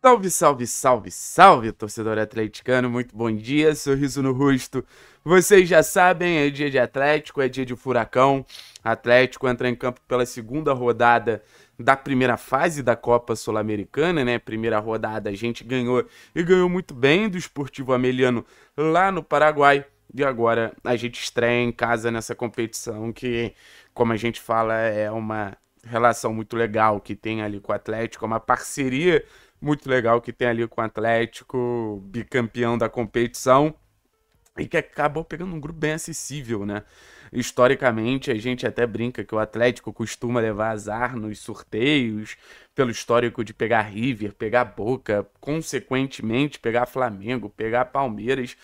Salve, salve, salve, salve, torcedor atleticano, muito bom dia, sorriso no rosto. Vocês já sabem, é dia de Atlético, é dia de furacão. Atlético entra em campo pela segunda rodada da primeira fase da Copa Sul-Americana, né? Primeira rodada a gente ganhou e ganhou muito bem do Esportivo Ameliano lá no Paraguai. E agora a gente estreia em casa nessa competição que, como a gente fala, é uma relação muito legal que tem ali com o Atlético, é uma parceria muito legal que tem ali com o Atlético, bicampeão da competição, e que acabou pegando um grupo bem acessível, né? Historicamente, a gente até brinca que o Atlético costuma levar azar nos sorteios, pelo histórico de pegar River, pegar Boca, consequentemente pegar Flamengo, pegar Palmeiras.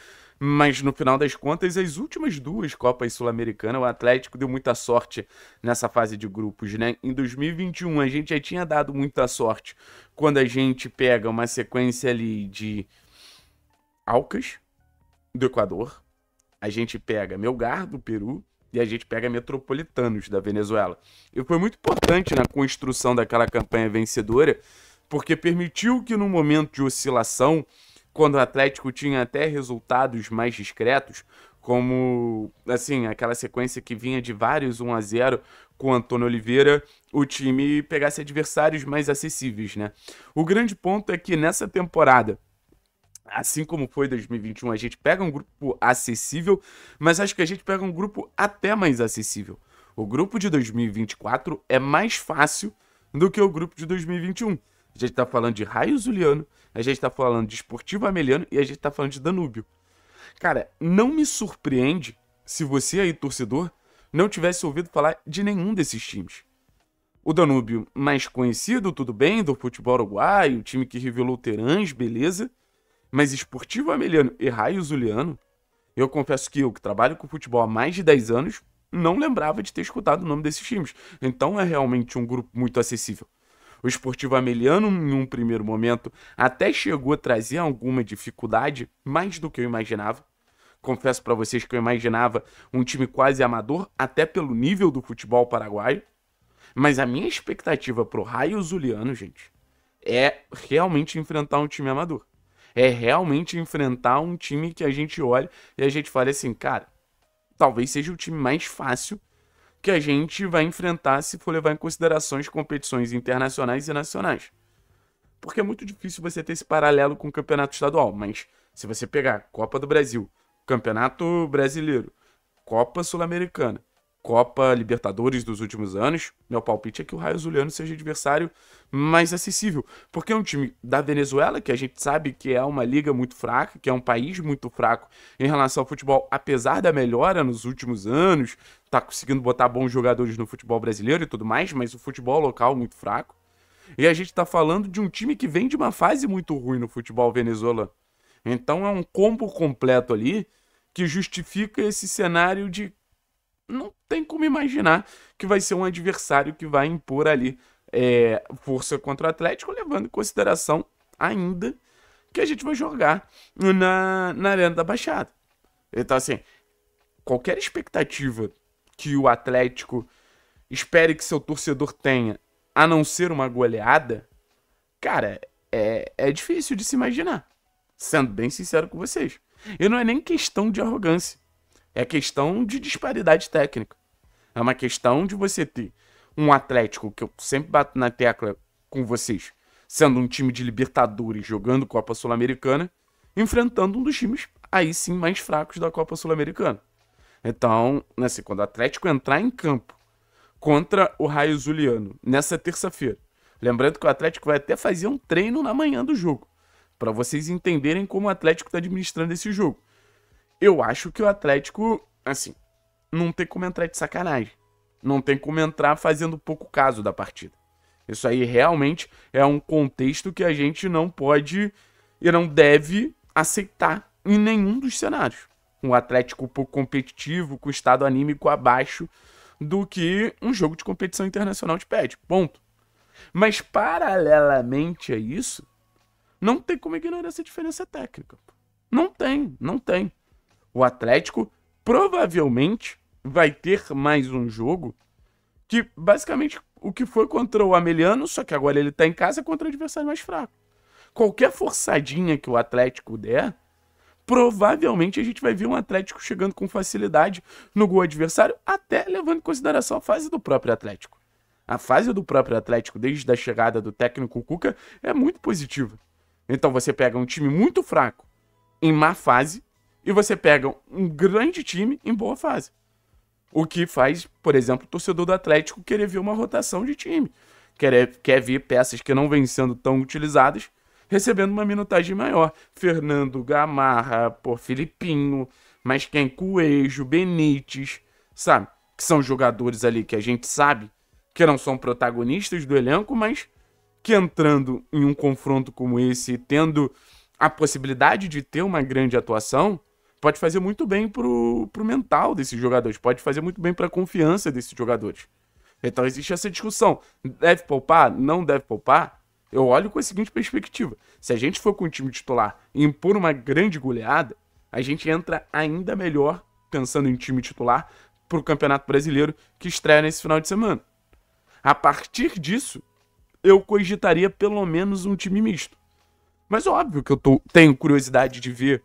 Mas no final das contas, as últimas duas Copas Sul-Americanas, o Atlético deu muita sorte nessa fase de grupos, né? Em 2021, a gente já tinha dado muita sorte quando a gente pega uma sequência ali de Alcas, do Equador, a gente pega Melgar, do Peru, e a gente pega Metropolitanos, da Venezuela. E foi muito importante na construção daquela campanha vencedora, porque permitiu que no momento de oscilação quando o Atlético tinha até resultados mais discretos, como assim, aquela sequência que vinha de vários 1 a 0 com Antônio Oliveira, o time pegasse adversários mais acessíveis, né? O grande ponto é que nessa temporada Assim como foi 2021, a gente pega um grupo acessível, mas acho que a gente pega um grupo até mais acessível. O grupo de 2024 é mais fácil do que o grupo de 2021 a gente está falando de Raio Zuliano, a gente está falando de Esportivo Ameliano e a gente está falando de Danúbio. Cara, não me surpreende se você aí, torcedor, não tivesse ouvido falar de nenhum desses times. O Danúbio, mais conhecido, tudo bem, do futebol uruguaio, o time que revelou Terãs, beleza. Mas Esportivo Ameliano e Raio Zuliano, eu confesso que eu, que trabalho com futebol há mais de 10 anos, não lembrava de ter escutado o nome desses times. Então é realmente um grupo muito acessível. O Esportivo Ameliano, em um primeiro momento, até chegou a trazer alguma dificuldade, mais do que eu imaginava. Confesso para vocês que eu imaginava um time quase amador, até pelo nível do futebol paraguaio. Mas a minha expectativa pro Raio Zuliano, gente, é realmente enfrentar um time amador. É realmente enfrentar um time que a gente olha e a gente fala assim, cara, talvez seja o time mais fácil que a gente vai enfrentar se for levar em consideração as competições internacionais e nacionais. Porque é muito difícil você ter esse paralelo com o campeonato estadual, mas se você pegar Copa do Brasil, Campeonato Brasileiro, Copa Sul-Americana Copa Libertadores dos últimos anos, meu palpite é que o Raio Zuliano seja adversário mais acessível. Porque é um time da Venezuela, que a gente sabe que é uma liga muito fraca, que é um país muito fraco em relação ao futebol, apesar da melhora nos últimos anos, tá conseguindo botar bons jogadores no futebol brasileiro e tudo mais, mas o futebol local é muito fraco. E a gente tá falando de um time que vem de uma fase muito ruim no futebol venezuelano. Então é um combo completo ali que justifica esse cenário de não tem como imaginar que vai ser um adversário que vai impor ali é, força contra o Atlético, levando em consideração ainda que a gente vai jogar na, na Arena da Baixada. Então, assim, qualquer expectativa que o Atlético espere que seu torcedor tenha, a não ser uma goleada, cara, é, é difícil de se imaginar. Sendo bem sincero com vocês. E não é nem questão de arrogância. É questão de disparidade técnica. É uma questão de você ter um Atlético, que eu sempre bato na tecla com vocês, sendo um time de Libertadores jogando Copa Sul-Americana, enfrentando um dos times aí sim mais fracos da Copa Sul-Americana. Então, né, assim, quando o Atlético entrar em campo contra o Raio Zuliano nessa terça-feira, lembrando que o Atlético vai até fazer um treino na manhã do jogo, para vocês entenderem como o Atlético está administrando esse jogo eu acho que o Atlético, assim, não tem como entrar de sacanagem. Não tem como entrar fazendo pouco caso da partida. Isso aí realmente é um contexto que a gente não pode e não deve aceitar em nenhum dos cenários. Um Atlético pouco competitivo, com estado anímico abaixo do que um jogo de competição internacional te pede. Ponto. Mas paralelamente a isso, não tem como ignorar essa diferença técnica. Não tem, não tem. O Atlético provavelmente vai ter mais um jogo que basicamente o que foi contra o Ameliano, só que agora ele tá em casa contra o adversário mais fraco. Qualquer forçadinha que o Atlético der, provavelmente a gente vai ver um Atlético chegando com facilidade no gol adversário, até levando em consideração a fase do próprio Atlético. A fase do próprio Atlético, desde a chegada do técnico Cuca, é muito positiva. Então você pega um time muito fraco, em má fase, e você pega um grande time em boa fase. O que faz, por exemplo, o torcedor do Atlético querer ver uma rotação de time. Quer, quer ver peças que não vêm sendo tão utilizadas recebendo uma minutagem maior. Fernando, Gamarra, por Filipinho, mas quem? Cuejo, Benítez, sabe? Que são jogadores ali que a gente sabe que não são protagonistas do elenco, mas que entrando em um confronto como esse, tendo a possibilidade de ter uma grande atuação, pode fazer muito bem pro, pro mental desses jogadores, pode fazer muito bem pra confiança desses jogadores. Então existe essa discussão. Deve poupar? Não deve poupar? Eu olho com a seguinte perspectiva: se a gente for com o time titular e impor uma grande goleada, a gente entra ainda melhor pensando em time titular para o Campeonato Brasileiro que estreia nesse final de semana. A partir disso, eu cogitaria pelo menos um time misto. Mas óbvio que eu tô, tenho curiosidade de ver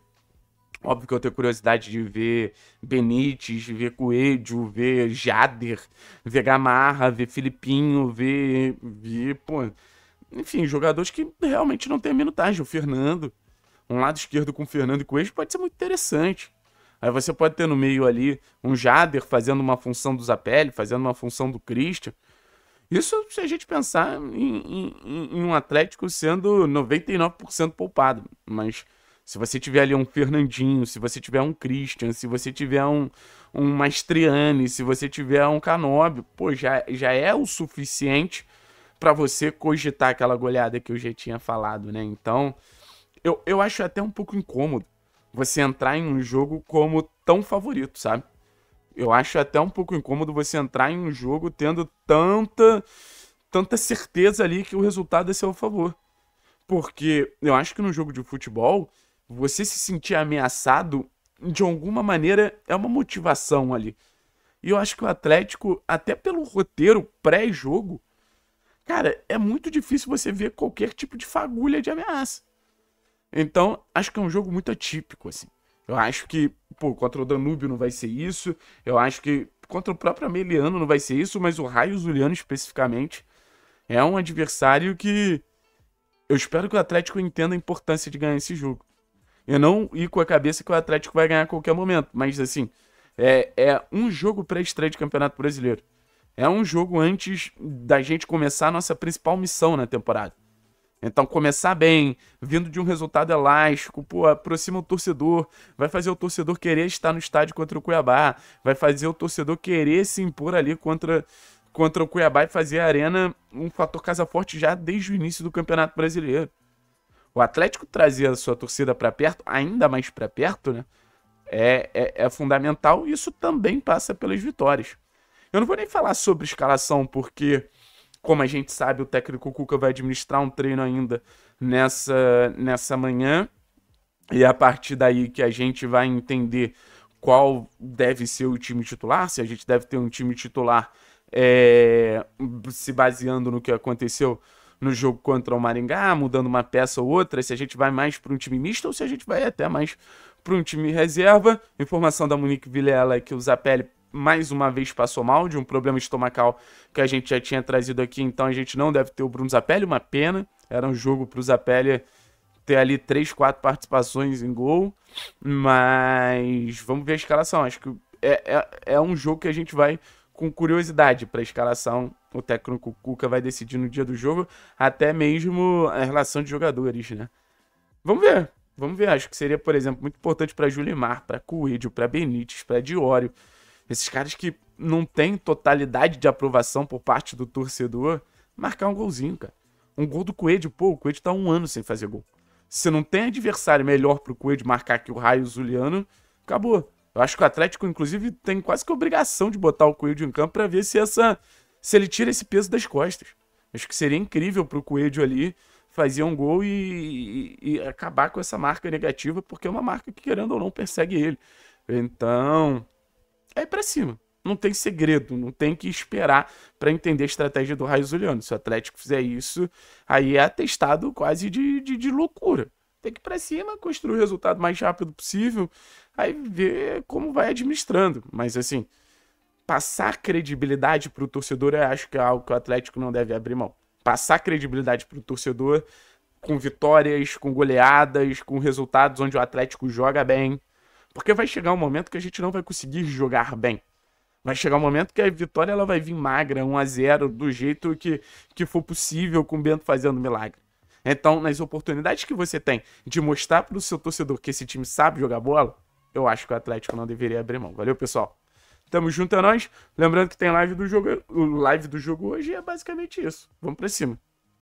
Óbvio que eu tenho curiosidade de ver Benítez, ver Coelho, ver Jader, ver Gamarra, ver Filipinho, ver. ver pô. Enfim, jogadores que realmente não têm minutagem. O Fernando. Um lado esquerdo com o Fernando e Coelho pode ser muito interessante. Aí você pode ter no meio ali um Jader fazendo uma função do Zapelli, fazendo uma função do Christian. Isso se a gente pensar em, em, em um Atlético sendo 99% poupado. Mas se você tiver ali um Fernandinho, se você tiver um Christian, se você tiver um, um Mastriani, se você tiver um Canobi, pô, já, já é o suficiente para você cogitar aquela goleada que eu já tinha falado, né? Então, eu, eu acho até um pouco incômodo você entrar em um jogo como tão favorito, sabe? Eu acho até um pouco incômodo você entrar em um jogo tendo tanta, tanta certeza ali que o resultado é seu favor. Porque eu acho que no jogo de futebol, você se sentir ameaçado, de alguma maneira, é uma motivação ali. E eu acho que o Atlético, até pelo roteiro pré-jogo, cara, é muito difícil você ver qualquer tipo de fagulha de ameaça. Então, acho que é um jogo muito atípico, assim. Eu acho que, pô, contra o Danúbio não vai ser isso. Eu acho que contra o próprio Ameliano não vai ser isso, mas o Raio Zuliano especificamente é um adversário que eu espero que o Atlético entenda a importância de ganhar esse jogo. Eu não ir com a cabeça que o Atlético vai ganhar a qualquer momento. Mas, assim, é, é um jogo pré-estreia de Campeonato Brasileiro. É um jogo antes da gente começar a nossa principal missão na temporada. Então, começar bem, vindo de um resultado elástico, pô, aproxima o torcedor, vai fazer o torcedor querer estar no estádio contra o Cuiabá, vai fazer o torcedor querer se impor ali contra, contra o Cuiabá e fazer a Arena um fator casa forte já desde o início do Campeonato Brasileiro o Atlético trazer a sua torcida para perto, ainda mais para perto, né? É, é, é fundamental isso também passa pelas vitórias. Eu não vou nem falar sobre escalação, porque, como a gente sabe, o técnico Cuca vai administrar um treino ainda nessa, nessa manhã. E é a partir daí que a gente vai entender qual deve ser o time titular, se a gente deve ter um time titular é, se baseando no que aconteceu no jogo contra o Maringá, mudando uma peça ou outra, se a gente vai mais para um time misto ou se a gente vai até mais para um time reserva. Informação da Monique Vilela é que o Zapelli mais uma vez passou mal de um problema estomacal que a gente já tinha trazido aqui, então a gente não deve ter o Bruno Zapelli, uma pena. Era um jogo para o Zapelli ter ali três quatro participações em gol, mas vamos ver a escalação. Acho que é, é, é um jogo que a gente vai com curiosidade para a escalação. O técnico Cuca vai decidir no dia do jogo, até mesmo a relação de jogadores, né? Vamos ver. Vamos ver. Acho que seria, por exemplo, muito importante para Julimar, para Coelho, para Benítez, para Diório. Esses caras que não têm totalidade de aprovação por parte do torcedor, marcar um golzinho, cara. Um gol do Coelho, pô, o Coelho tá um ano sem fazer gol. Se não tem adversário melhor pro Coelho marcar que o Raio Zuliano, acabou. Eu acho que o Atlético, inclusive, tem quase que obrigação de botar o Coelho em campo para ver se essa. se ele tira esse peso das costas. Acho que seria incrível pro Coelho ali fazer um gol e, e, e acabar com essa marca negativa, porque é uma marca que, querendo ou não, persegue ele. Então. É para cima. Não tem segredo, não tem que esperar para entender a estratégia do Raizuliano. Se o Atlético fizer isso, aí é atestado quase de, de, de loucura tem que ir para cima, construir o resultado mais rápido possível, aí ver como vai administrando. Mas assim, passar credibilidade para o torcedor, eu acho que é algo que o Atlético não deve abrir mão. Passar credibilidade para o torcedor com vitórias, com goleadas, com resultados onde o Atlético joga bem. Porque vai chegar um momento que a gente não vai conseguir jogar bem. Vai chegar um momento que a vitória ela vai vir magra, 1 a 0 do jeito que, que for possível, com o Bento fazendo milagre. Então, nas oportunidades que você tem de mostrar para o seu torcedor que esse time sabe jogar bola, eu acho que o Atlético não deveria abrir mão. Valeu, pessoal. Tamo junto a é nós. Lembrando que tem live do jogo, live do jogo hoje é basicamente isso. Vamos para cima.